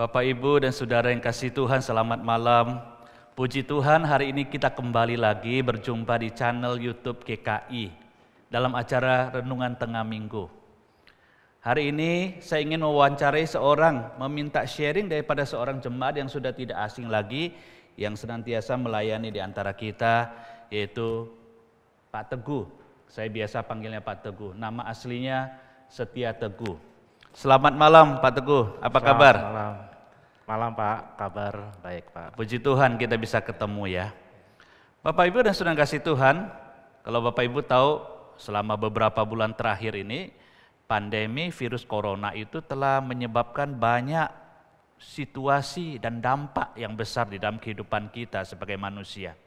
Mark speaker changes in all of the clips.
Speaker 1: Bapak, Ibu, dan Saudara yang kasih Tuhan, selamat malam. Puji Tuhan, hari ini kita kembali lagi berjumpa di channel YouTube GKI dalam acara Renungan Tengah Minggu. Hari ini saya ingin mewawancarai seorang, meminta sharing daripada seorang jemaat yang sudah tidak asing lagi, yang senantiasa melayani di antara kita, yaitu Pak Teguh. Saya biasa panggilnya Pak Teguh, nama aslinya Setia Teguh. Selamat malam Pak Teguh, apa Selamat kabar? Malam. Malam Pak, kabar baik Pak. Puji Tuhan kita bisa ketemu ya. Bapak Ibu dan sudah kasih Tuhan, kalau Bapak Ibu tahu selama beberapa bulan terakhir ini pandemi virus corona itu telah menyebabkan banyak situasi dan dampak yang besar di dalam kehidupan kita sebagai manusia.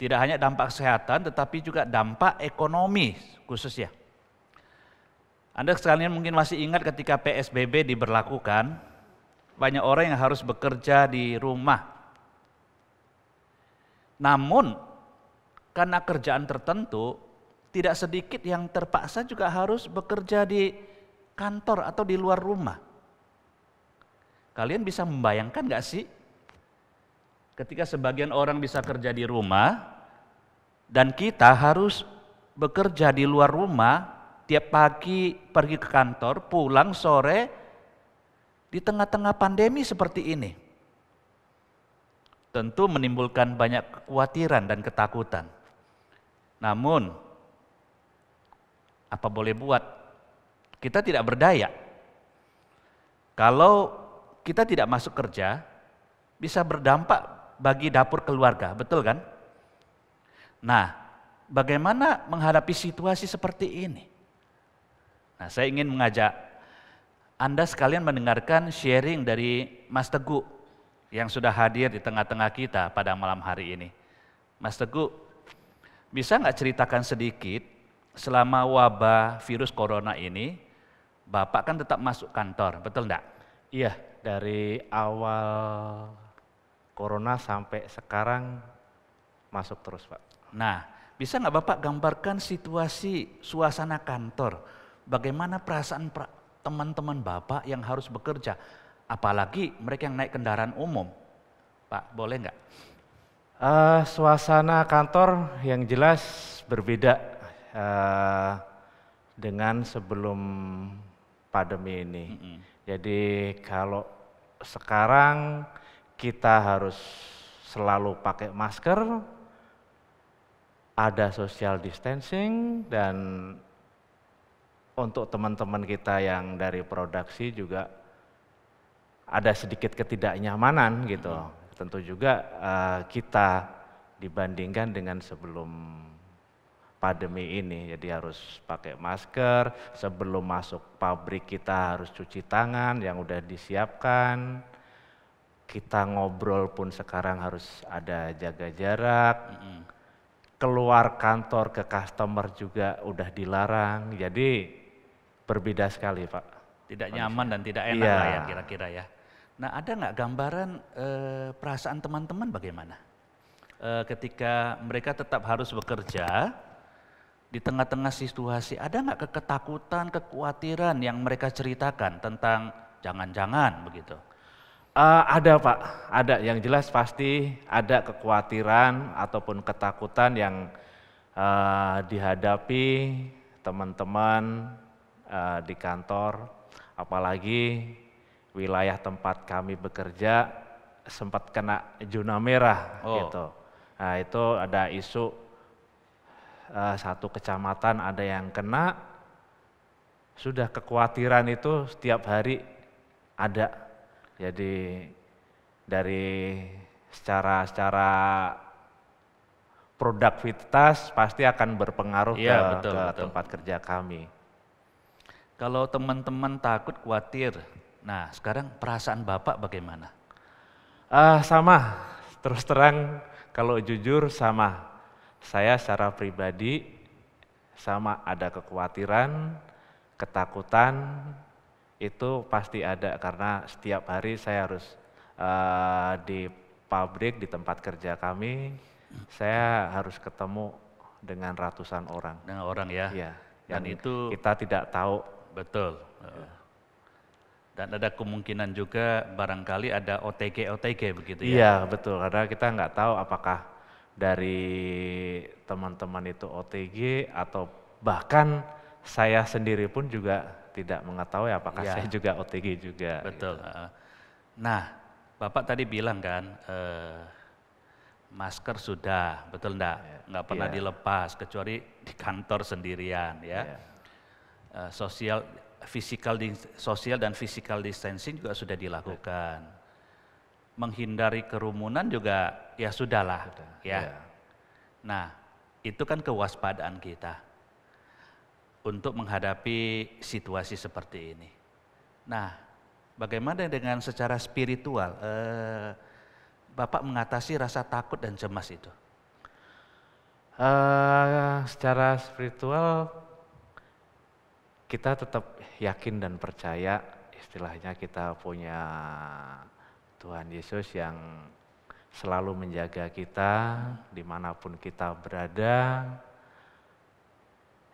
Speaker 1: Tidak hanya dampak kesehatan tetapi juga dampak ekonomi khususnya. Anda sekalian mungkin masih ingat ketika PSBB diberlakukan, banyak orang yang harus bekerja di rumah. Namun, karena kerjaan tertentu, tidak sedikit yang terpaksa juga harus bekerja di kantor atau di luar rumah. Kalian bisa membayangkan gak sih? Ketika sebagian orang bisa kerja di rumah, dan kita harus bekerja di luar rumah, tiap pagi pergi ke kantor, pulang sore, di tengah-tengah pandemi seperti ini. Tentu menimbulkan banyak kekhawatiran dan ketakutan. Namun, apa boleh buat? Kita tidak berdaya. Kalau kita tidak masuk kerja, bisa berdampak bagi dapur keluarga, betul kan? Nah, bagaimana menghadapi situasi seperti ini? Nah, saya ingin mengajak anda sekalian mendengarkan sharing dari Mas Teguh yang sudah hadir di tengah-tengah kita pada malam hari ini. Mas Teguh, bisa nggak ceritakan sedikit selama wabah virus corona ini, Bapak kan tetap masuk kantor, betul enggak? Iya, dari awal corona sampai sekarang masuk terus Pak. Nah, bisa nggak Bapak gambarkan situasi suasana kantor? Bagaimana perasaan teman-teman Bapak yang harus bekerja. Apalagi mereka yang naik kendaraan umum. Pak, boleh nggak? Uh, suasana kantor yang jelas berbeda uh, dengan sebelum pandemi ini. Mm -hmm. Jadi kalau sekarang kita harus selalu pakai masker, ada social distancing dan untuk teman-teman kita yang dari produksi juga ada sedikit ketidaknyamanan gitu. -hmm. Tentu juga uh, kita dibandingkan dengan sebelum pandemi ini. Jadi harus pakai masker, sebelum masuk pabrik kita harus cuci tangan yang udah disiapkan. Kita ngobrol pun sekarang harus ada jaga jarak. -hmm. Keluar kantor ke customer juga udah dilarang. Jadi berbeda sekali Pak. Tidak Manusia. nyaman dan tidak enak ya. lah ya kira-kira ya. Nah ada nggak gambaran e, perasaan teman-teman bagaimana? e, ketika mereka tetap harus bekerja, di tengah-tengah situasi ada nggak keketakutan, kekhawatiran yang mereka ceritakan tentang jangan-jangan begitu? Uh, ada Pak, ada yang jelas pasti ada kekhawatiran ataupun ketakutan yang uh, dihadapi teman-teman uh, di kantor, apalagi wilayah tempat kami bekerja sempat kena zona merah oh. gitu. Nah itu ada isu uh, satu kecamatan ada yang kena, sudah kekhawatiran itu setiap hari ada. Jadi dari secara secara produktivitas pasti akan berpengaruh ya, ke, betul, ke betul. tempat kerja kami. Kalau teman-teman takut, khawatir. Nah, sekarang perasaan Bapak bagaimana? Uh, sama, terus terang kalau jujur sama. Saya secara pribadi sama ada kekhawatiran, ketakutan, itu pasti ada karena setiap hari saya harus uh, di pabrik, di tempat kerja kami, saya harus ketemu dengan ratusan orang. Dengan orang ya? Iya. Dan itu kita tidak tahu Betul. Ya. Dan ada kemungkinan juga barangkali ada OTG-OTG begitu ya? Iya betul, karena kita nggak tahu apakah dari teman-teman itu OTG atau bahkan saya sendiri pun juga tidak mengetahui apakah ya. saya juga OTG juga. Betul. Gitu. Nah, Bapak tadi bilang kan eh, masker sudah, betul enggak? Ya. Enggak pernah ya. dilepas kecuali di kantor sendirian ya. ya Eh, sosial physical sosial dan physical distancing juga sudah dilakukan. Menghindari kerumunan juga ya sudahlah sudah. ya. ya. Nah, itu kan kewaspadaan kita untuk menghadapi situasi seperti ini. Nah, bagaimana dengan secara spiritual? Eh, Bapak mengatasi rasa takut dan cemas itu? Uh, secara spiritual kita tetap yakin dan percaya istilahnya kita punya Tuhan Yesus yang selalu menjaga kita dimanapun kita berada.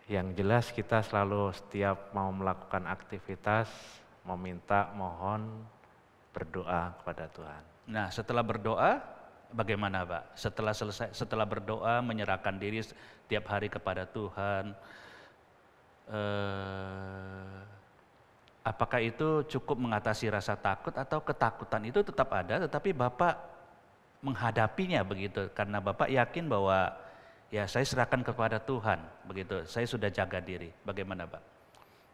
Speaker 1: Yang jelas kita selalu setiap mau melakukan aktivitas, meminta, mohon, berdoa kepada Tuhan. Nah setelah berdoa bagaimana Pak? Setelah selesai, setelah berdoa menyerahkan diri setiap hari kepada Tuhan, eh, apakah itu cukup mengatasi rasa takut atau ketakutan itu tetap ada tetapi Bapak menghadapinya begitu karena Bapak yakin bahwa ya saya serahkan kepada Tuhan begitu saya sudah jaga diri bagaimana Pak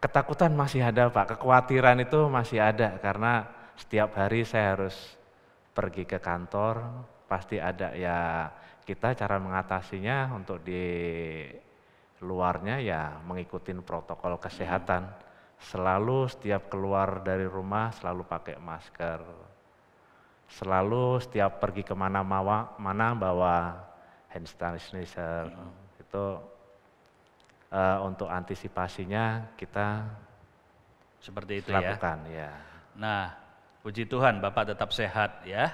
Speaker 1: ketakutan masih ada Pak kekhawatiran itu masih ada karena setiap hari saya harus pergi ke kantor pasti ada ya kita cara mengatasinya untuk di Luarnya ya mengikuti protokol kesehatan. Selalu setiap keluar dari rumah selalu pakai masker. Selalu setiap pergi kemana mana mana bawa hand sanitizer. Hmm. Itu uh, untuk antisipasinya kita seperti itu ya. lakukan ya. ya. Nah, puji Tuhan Bapak tetap sehat ya.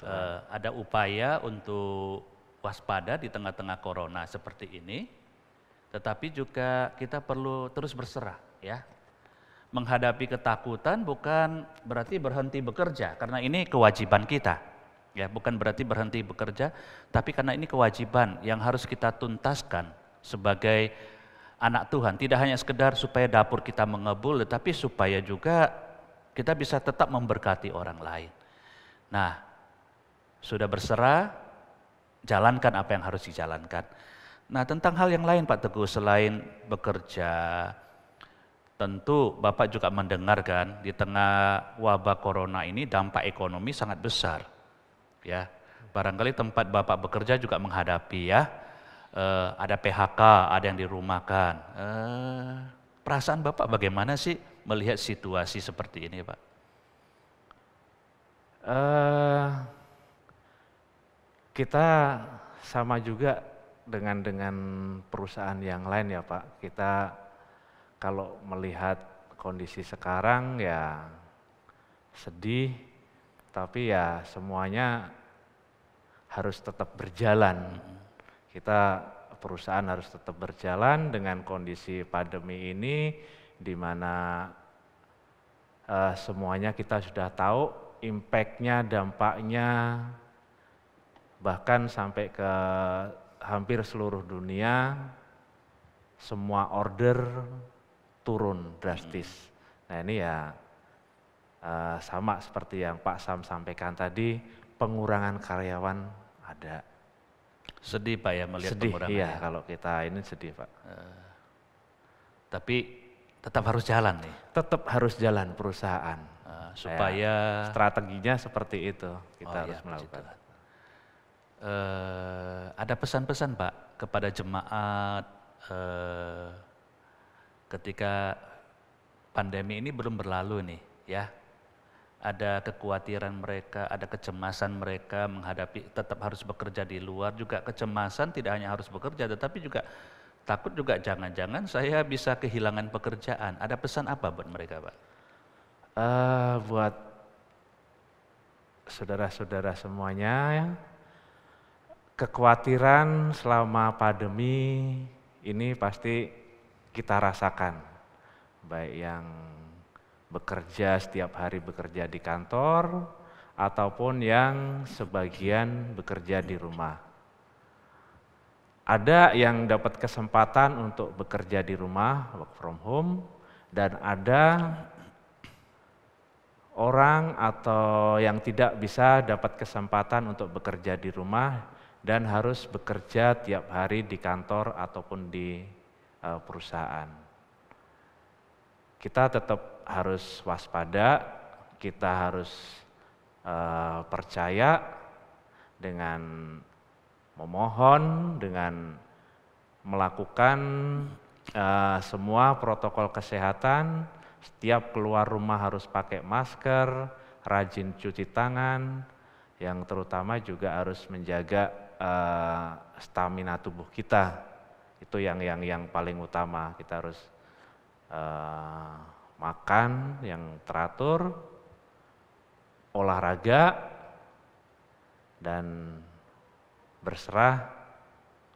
Speaker 1: Uh, ada upaya untuk waspada di tengah-tengah corona seperti ini. Tetapi juga kita perlu terus berserah ya. Menghadapi ketakutan bukan berarti berhenti bekerja karena ini kewajiban kita. Ya, bukan berarti berhenti bekerja, tapi karena ini kewajiban yang harus kita tuntaskan sebagai anak Tuhan. Tidak hanya sekedar supaya dapur kita mengebul, tetapi supaya juga kita bisa tetap memberkati orang lain. Nah, sudah berserah, jalankan apa yang harus dijalankan. Nah tentang hal yang lain Pak Teguh selain bekerja, tentu Bapak juga mendengarkan di tengah wabah corona ini dampak ekonomi sangat besar. Ya, barangkali tempat Bapak bekerja juga menghadapi ya, e, ada PHK, ada yang dirumahkan. E, perasaan Bapak bagaimana sih melihat situasi seperti ini Pak? Uh, kita sama juga dengan dengan perusahaan yang lain ya Pak. Kita kalau melihat kondisi sekarang ya sedih, tapi ya semuanya harus tetap berjalan. Kita perusahaan harus tetap berjalan dengan kondisi pandemi ini di mana uh, semuanya kita sudah tahu impactnya, dampaknya, bahkan sampai ke hampir seluruh dunia semua order turun drastis. Hmm. Nah ini ya uh, sama seperti yang Pak Sam sampaikan tadi, pengurangan karyawan ada. Sedih Pak ya melihat sedih, pengurangan. Iya ya. kalau kita ini sedih Pak. Uh, tapi tetap harus jalan nih. Tetap harus jalan perusahaan. Uh, supaya ya, strateginya seperti itu kita oh, harus iya, melakukan. Ada pesan-pesan Pak kepada jemaat eh, ketika pandemi ini belum berlalu nih ya. Ada kekhawatiran mereka, ada kecemasan mereka menghadapi tetap harus bekerja di luar juga kecemasan tidak hanya harus bekerja tetapi juga takut juga jangan-jangan saya bisa kehilangan pekerjaan. Ada pesan apa buat mereka Pak? Uh, buat saudara-saudara semuanya kekhawatiran selama pandemi ini pasti kita rasakan. Baik yang bekerja setiap hari bekerja di kantor ataupun yang sebagian bekerja di rumah. Ada yang dapat kesempatan untuk bekerja di rumah, work from home, dan ada orang atau yang tidak bisa dapat kesempatan untuk bekerja di rumah dan harus bekerja tiap hari di kantor ataupun di eh, perusahaan. Kita tetap harus waspada, kita harus eh, percaya dengan memohon, dengan melakukan eh, semua protokol kesehatan. Setiap keluar rumah harus pakai masker, rajin cuci tangan, yang terutama juga harus menjaga uh, stamina tubuh kita itu yang yang yang paling utama kita harus uh, makan yang teratur olahraga dan berserah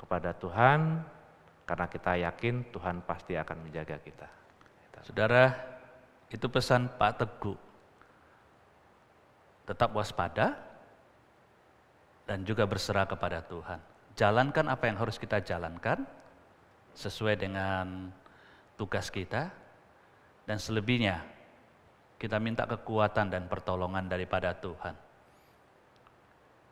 Speaker 1: kepada Tuhan karena kita yakin Tuhan pasti akan menjaga kita. Saudara, itu pesan Pak Teguh. Tetap waspada, dan juga berserah kepada Tuhan. Jalankan apa yang harus kita jalankan sesuai dengan tugas kita dan selebihnya kita minta kekuatan dan pertolongan daripada Tuhan.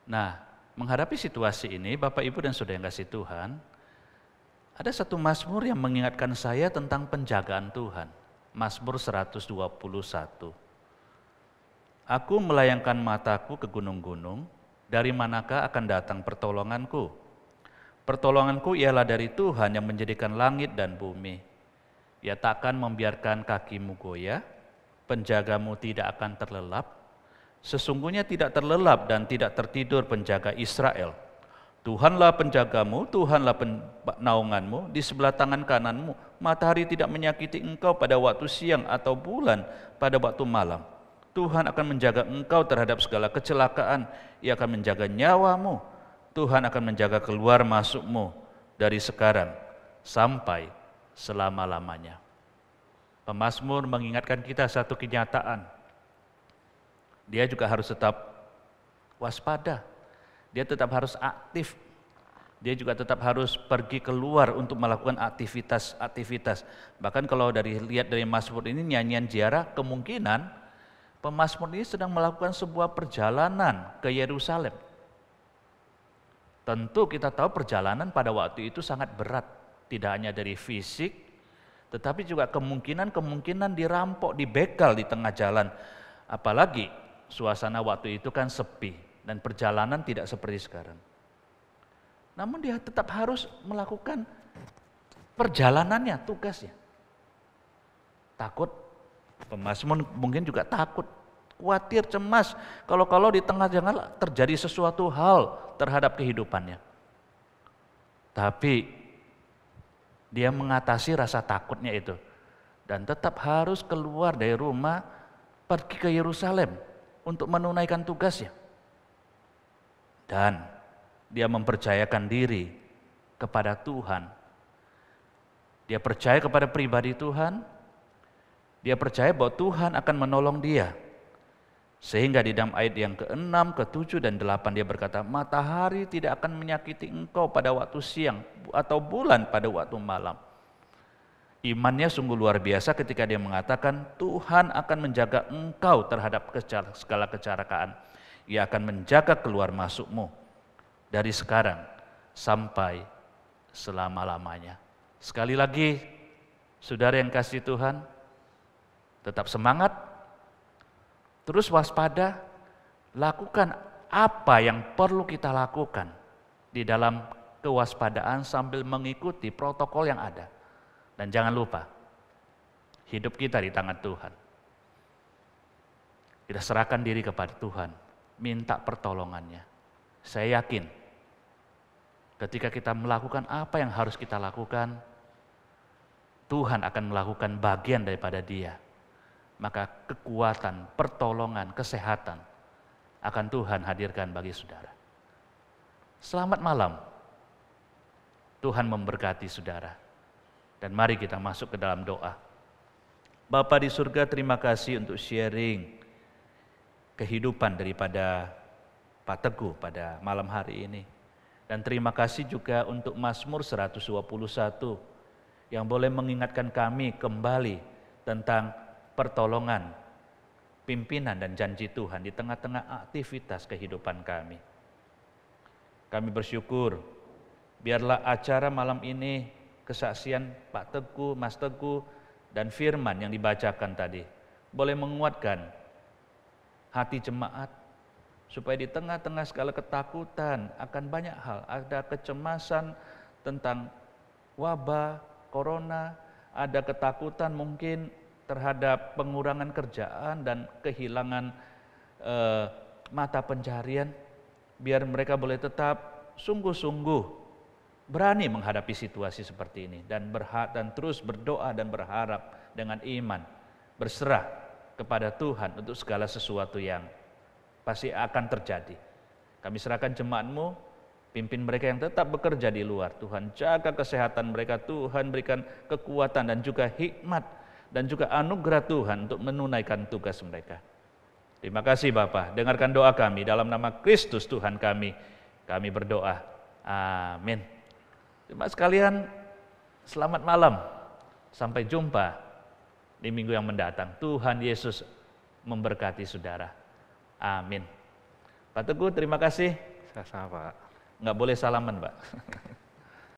Speaker 1: Nah, menghadapi situasi ini Bapak Ibu dan Saudara yang kasih Tuhan, ada satu mazmur yang mengingatkan saya tentang penjagaan Tuhan. Mazmur 121. Aku melayangkan mataku ke gunung-gunung, dari manakah akan datang pertolonganku? Pertolonganku ialah dari Tuhan yang menjadikan langit dan bumi. Ia takkan membiarkan kakimu goyah, penjagamu tidak akan terlelap. Sesungguhnya tidak terlelap dan tidak tertidur penjaga Israel. Tuhanlah penjagamu, Tuhanlah penaunganmu naunganmu, di sebelah tangan kananmu. Matahari tidak menyakiti engkau pada waktu siang atau bulan pada waktu malam Tuhan akan menjaga engkau terhadap segala kecelakaan. Ia akan menjaga nyawamu. Tuhan akan menjaga keluar masukmu dari sekarang sampai selama-lamanya. Pemasmur mengingatkan kita satu kenyataan. Dia juga harus tetap waspada. Dia tetap harus aktif dia juga tetap harus pergi keluar untuk melakukan aktivitas-aktivitas. Bahkan kalau dari lihat dari Mazmur ini nyanyian ziarah kemungkinan Pemasmur ini sedang melakukan sebuah perjalanan ke Yerusalem. Tentu kita tahu perjalanan pada waktu itu sangat berat, tidak hanya dari fisik, tetapi juga kemungkinan-kemungkinan dirampok, dibegal di tengah jalan. Apalagi suasana waktu itu kan sepi dan perjalanan tidak seperti sekarang. Namun dia tetap harus melakukan perjalanannya, tugasnya. Takut Pemasmun mungkin juga takut, khawatir, cemas. Kalau-kalau di tengah jalan terjadi sesuatu hal terhadap kehidupannya. Tapi dia mengatasi rasa takutnya itu. Dan tetap harus keluar dari rumah pergi ke Yerusalem untuk menunaikan tugasnya. Dan dia mempercayakan diri kepada Tuhan. Dia percaya kepada pribadi Tuhan, dia percaya bahwa Tuhan akan menolong dia. Sehingga di dalam ayat yang ke-6, ke-7 dan ke 8 dia berkata, "Matahari tidak akan menyakiti engkau pada waktu siang atau bulan pada waktu malam." Imannya sungguh luar biasa ketika dia mengatakan, "Tuhan akan menjaga engkau terhadap segala kecelakaan. Ia akan menjaga keluar masukmu dari sekarang sampai selama-lamanya." Sekali lagi, saudara yang kasih Tuhan, Tetap semangat, terus waspada, lakukan apa yang perlu kita lakukan di dalam kewaspadaan sambil mengikuti protokol yang ada. Dan jangan lupa, hidup kita di tangan Tuhan. Kita serahkan diri kepada Tuhan, minta pertolongannya. Saya yakin, ketika kita melakukan apa yang harus kita lakukan, Tuhan akan melakukan bagian daripada Dia maka kekuatan, pertolongan, kesehatan akan Tuhan hadirkan bagi saudara. Selamat malam. Tuhan memberkati saudara. Dan mari kita masuk ke dalam doa. Bapak di surga, terima kasih untuk sharing kehidupan daripada Pak Teguh pada malam hari ini. Dan terima kasih juga untuk Mazmur 121 yang boleh mengingatkan kami kembali tentang pertolongan, pimpinan dan janji Tuhan di tengah-tengah aktivitas kehidupan kami. Kami bersyukur, biarlah acara malam ini kesaksian Pak Teguh, Mas Teguh, dan firman yang dibacakan tadi boleh menguatkan hati jemaat supaya di tengah-tengah segala ketakutan akan banyak hal, ada kecemasan tentang wabah, corona, ada ketakutan mungkin terhadap pengurangan kerjaan dan kehilangan e, mata pencarian, biar mereka boleh tetap sungguh-sungguh berani menghadapi situasi seperti ini dan berhak dan terus berdoa dan berharap dengan iman, berserah kepada Tuhan untuk segala sesuatu yang pasti akan terjadi. Kami serahkan jemaatmu, pimpin mereka yang tetap bekerja di luar. Tuhan jaga kesehatan mereka, Tuhan berikan kekuatan dan juga hikmat dan juga anugerah Tuhan untuk menunaikan tugas mereka. Terima kasih Bapak, dengarkan doa kami dalam nama Kristus Tuhan kami. Kami berdoa. Amin. Terima sekalian, selamat malam. Sampai jumpa di minggu yang mendatang. Tuhan Yesus memberkati saudara. Amin. Pak Teguh, terima kasih. Sama-sama Pak. Nggak boleh salaman Pak.